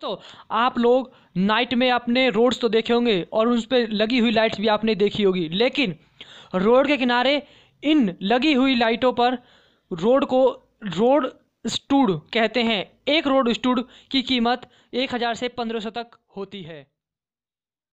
तो आप लोग नाइट में अपने रोड्स तो देखे होंगे और उस पर लगी हुई लाइट्स भी आपने देखी होगी लेकिन रोड के किनारे इन लगी हुई लाइटों पर रोड को रोड स्टूड कहते हैं एक रोड स्टूड की कीमत एक हज़ार से पंद्रह सौ तक होती है